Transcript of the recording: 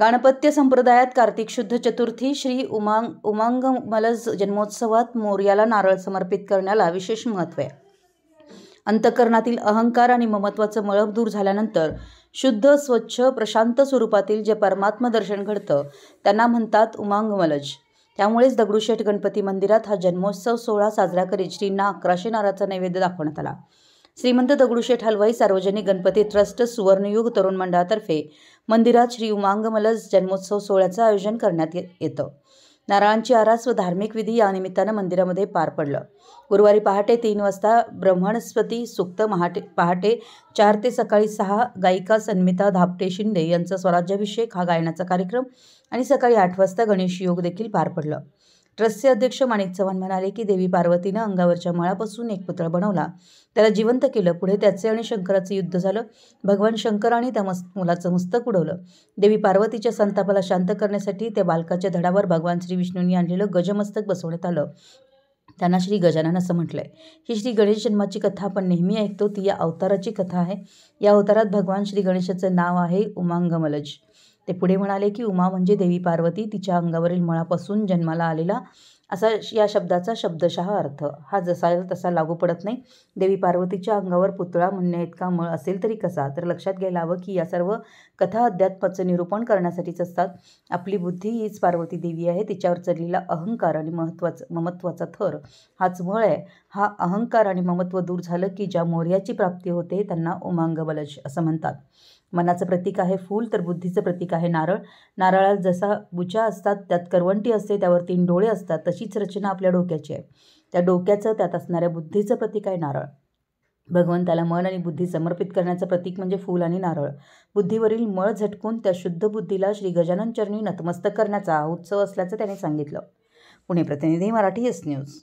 गणपत्य संप्रदायात कार्तिक शुद्ध चतुर्थी श्री उमांग उमांग मलज जन्मोत्सवात मोर्याला नारळ समर्पित करण्याला विशेष महत्त्व आहे अंतकरणातील अहंकार आणि ममत्वाचं मळब दूर झाल्यानंतर शुद्ध स्वच्छ प्रशांत स्वरूपातील जे परमात्म दर्शन घडतं त्यांना म्हणतात उमांगमलज त्यामुळेच दगडूशेठ गणपती मंदिरात हा जन्मोत्सव सोहळा साजरा करीत श्रींना अकराशे नाराचा नैवेद्य दाखवण्यात आला श्रीमंत दगडूशेठ हलवाई सार्वजनिक गणपती ट्रस्ट सुवर्णयुग तरुण मंडळातर्फे मंदिरात श्री उमांगमलज जन्मोत्सव सोहळ्याचं आयोजन करण्यात येतं नारळांची आरास व धार्मिक विधी या निमित्तानं मंदिरामध्ये पार पडलं गुरुवारी पहाटे तीन वाजता ब्रह्मणस्पती सुक्त महाटे पहाटे चार ते सकाळी सहा गायिका सन्मिता धापटे शिंदे यांचा स्वराज्याभिषेक हा गायनाचा कार्यक्रम आणि सकाळी आठ वाजता गणेश योग देखील पार पडलं ट्रस्टचे अध्यक्ष माणिक चव्हाण म्हणाले की देवी पार्वतीनं अंगावरच्या मळापासून एक पुतळा बनवला त्याला जिवंत केलं पुढे त्याचे आणि शंकराचं युद्ध झालं भगवान शंकराने त्या मस्त मुलाचं मस्तक उडवलं देवी पार्वतीच्या संतापाला शांत करण्यासाठी त्या बालकाच्या धडावर भगवान श्री विष्णूंनी आणलेलं गजमस्तक बसवण्यात आलं त्यांना श्री गजानन असं म्हटलंय ही श्री गणेश जन्माची कथा आपण नेहमी ऐकतो ती या अवताराची कथा आहे या अवतारात भगवान श्री गणेशाचं नाव आहे उमांगमलज ते पुढे म्हणाले की उमा म्हणजे देवी पार्वती तिच्या अंगावरील मळापासून जन्माला आलेला असा या शब्दाचा शब्दशः अर्थ हा जसा तसा लागू पडत नाही देवी पार्वतीच्या अंगावर पुतळा इतका मळ असेल तरी कसा तर लक्षात घ्यायला हवं की या सर्व कथा अध्यात्माचं निरूपण करण्यासाठीच असतात आपली बुद्धी हीच पार्वती देवी आहे तिच्यावर चढलेला अहंकार आणि महत्त्वाचं ममत्वाचा थर हाच मळ आहे हा अहंकार आणि ममत्व दूर झालं की ज्या मोर्याची प्राप्ती होते त्यांना बलज असं म्हणतात मनाचं प्रतीक आहे फूल तर बुद्धीचं प्रतीक आहे नारळ नारळात जसा बुचा असतात त्यात करवंटी असते त्यावर तीन डोळे असतात तशी तशीच रचना आपल्या डोक्याची आहे त्या डोक्याचं त्यात असणाऱ्या बुद्धीचं प्रतीक आहे नारळ भगवंताला मन आणि बुद्धी समर्पित करण्याचं प्रतीक म्हणजे फूल आणि नारळ बुद्धीवरील मळ झटकून त्या शुद्ध बुद्धीला श्री गजानन चरणी नतमस्तक करण्याचा उत्सव असल्याचं त्याने सांगितलं पुणे प्रतिनिधी मराठी एस न्यूज